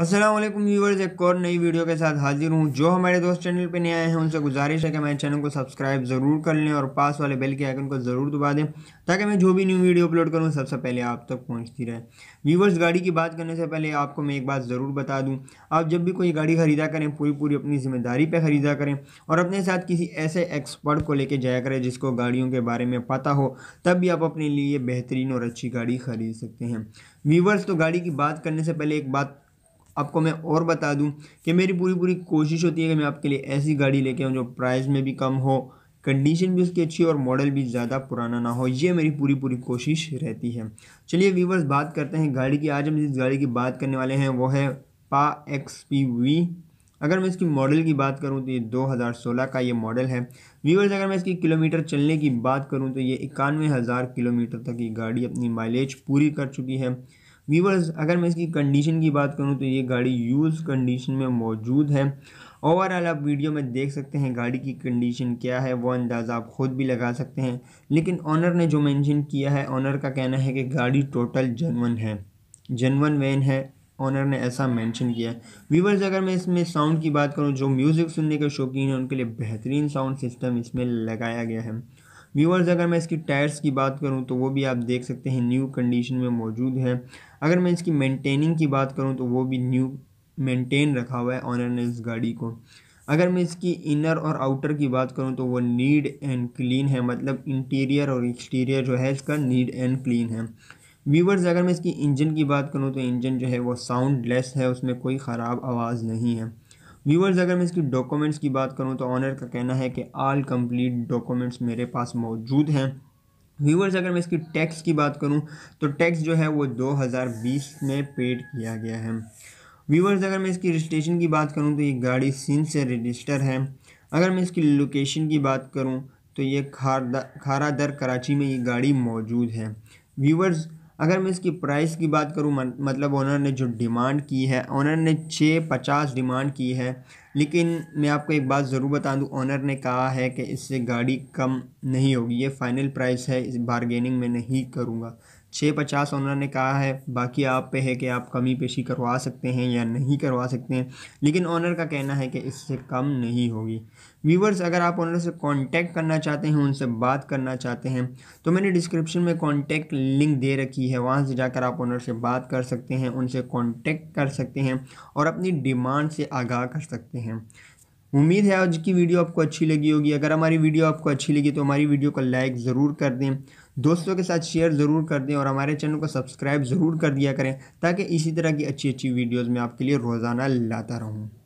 Aslam viewers एक और नई वीडियो के साथ हाजिर हूँ जो हमारे दोस्त चैनल पे नए आए हैं उनसे गुजारिश है कि मेरे चैनल को सब्सक्राइब ज़रूर कर लें और पास वाले बेल के आइकन को ज़रूर दबा दें ताकि मैं जो भी न्यू वीडियो अपलोड करूँ सबसे पहले आप तक पहुँचती रहे व्यूवर्स गाड़ी की बात करने से पहले आपको मैं एक बात ज़रूर बता दूँ आप जब भी कोई गाड़ी ख़रीदा करें पूरी पूरी अपनी जिम्मेदारी पर ख़रीदा करें और अपने साथ किसी ऐसे एक्सपर्ट को लेकर जाया करें जिसको गाड़ियों के बारे में पता हो तब भी आप अपने लिए बेहतरीन और अच्छी गाड़ी खरीद सकते हैं व्यूवर्स तो गाड़ी की बात करने से पहले एक बात आपको मैं और बता दूं कि मेरी पूरी पूरी कोशिश होती है कि मैं आपके लिए ऐसी गाड़ी लेके आऊँ जो प्राइस में भी कम हो कंडीशन भी उसकी अच्छी और मॉडल भी ज़्यादा पुराना ना हो ये मेरी पूरी पूरी कोशिश रहती है चलिए व्यूवर्स बात करते हैं गाड़ी की आज हम जिस गाड़ी की बात करने वाले हैं वो है पा एक्स पी वी अगर मैं इसकी मॉडल की बात करूं तो ये 2016 का ये मॉडल है व्यूवर्स अगर मैं इसकी किलोमीटर चलने की बात करूं तो ये इक्यानवे हज़ार किलोमीटर तक ये गाड़ी अपनी माइलेज पूरी कर चुकी है वीवर्स अगर मैं इसकी कंडीशन की बात करूँ तो ये गाड़ी यूज़ कंडीशन में मौजूद है ओवरऑल आप वीडियो में देख सकते हैं गाड़ी की कंडीशन क्या है वो अंदाज़ा आप ख़ुद भी लगा सकते हैं लेकिन ऑनर ने जो मेंशन किया है ऑनर का कहना है कि गाड़ी टोटल जनवन है जनवन वैन है ऑनर ने ऐसा मेंशन किया है वीवर्स अगर मैं इसमें साउंड की बात करूं जो म्यूज़िक सुनने के शौकीन हैं उनके लिए बेहतरीन साउंड सिस्टम इसमें लगाया गया है व्यूअर्स अगर मैं इसकी टायर्स की बात करूँ तो वो भी आप देख सकते हैं न्यू कंडीशन में मौजूद है अगर मैं इसकी मेंटेनिंग की बात करूँ तो वो भी न्यू मेंटेन रखा हुआ है ऑनर ने इस गाड़ी को अगर मैं इसकी इनर और आउटर की बात करूं तो वो नीड एंड क्लीन है मतलब इंटीरियर और एक्सटीरियर जो है इसका नीड एंड क्लीन है व्यूवर्स अगर मैं इसकी इंजन की बात करूँ तो इंजन जो है वो साउंड है उसमें कोई ख़राब आवाज़ नहीं है व्यूअर्स अगर मैं इसकी डॉक्यूमेंट्स की बात करूँ तो ऑनर का कहना है कि आल कंप्लीट डॉक्यूमेंट्स मेरे पास मौजूद हैं व्यूअर्स अगर मैं इसकी टैक्स की बात करूँ तो टैक्स जो है वो 2020 में पेड किया गया है व्यूअर्स अगर मैं इसकी रजिस्ट्रेशन की बात करूँ तो ये गाड़ी सिंध से रजिस्टर है अगर मैं इसकी लोकेशन की बात करूँ तो ये खारदा खारा दर कराची में ये गाड़ी मौजूद है व्यूअर्स अगर मैं इसकी प्राइस की बात करूँ मतलब ओनर ने जो डिमांड की है ओनर ने छः पचास डिमांड की है लेकिन मैं आपको एक बात ज़रूर बता दूँ ओनर ने कहा है कि इससे गाड़ी कम नहीं होगी ये फ़ाइनल प्राइस है इस बारगेनिंग में नहीं करूँगा छः पचास ओनर ने कहा है बाकी आप पे है कि आप कमी पेशी करवा सकते हैं या नहीं करवा सकते हैं लेकिन ओनर का कहना है कि इससे कम नहीं होगी व्यूवर्स अगर आप ओनर से कांटेक्ट करना चाहते हैं उनसे बात करना चाहते हैं तो मैंने डिस्क्रिप्शन में कांटेक्ट लिंक दे रखी है वहाँ से जाकर आप ओनर से बात कर सकते हैं उनसे कॉन्टेक्ट कर सकते हैं और अपनी डिमांड से आगाह कर सकते हैं उम्मीद है आज की वीडियो आपको अच्छी लगी होगी अगर हमारी वीडियो आपको अच्छी लगी तो हमारी वीडियो को लाइक ज़रूर कर दें दोस्तों के साथ शेयर ज़रूर कर दें और हमारे चैनल को सब्सक्राइब ज़रूर कर दिया करें ताकि इसी तरह की अच्छी अच्छी वीडियोज़ में आपके लिए रोज़ाना लाता रहूँ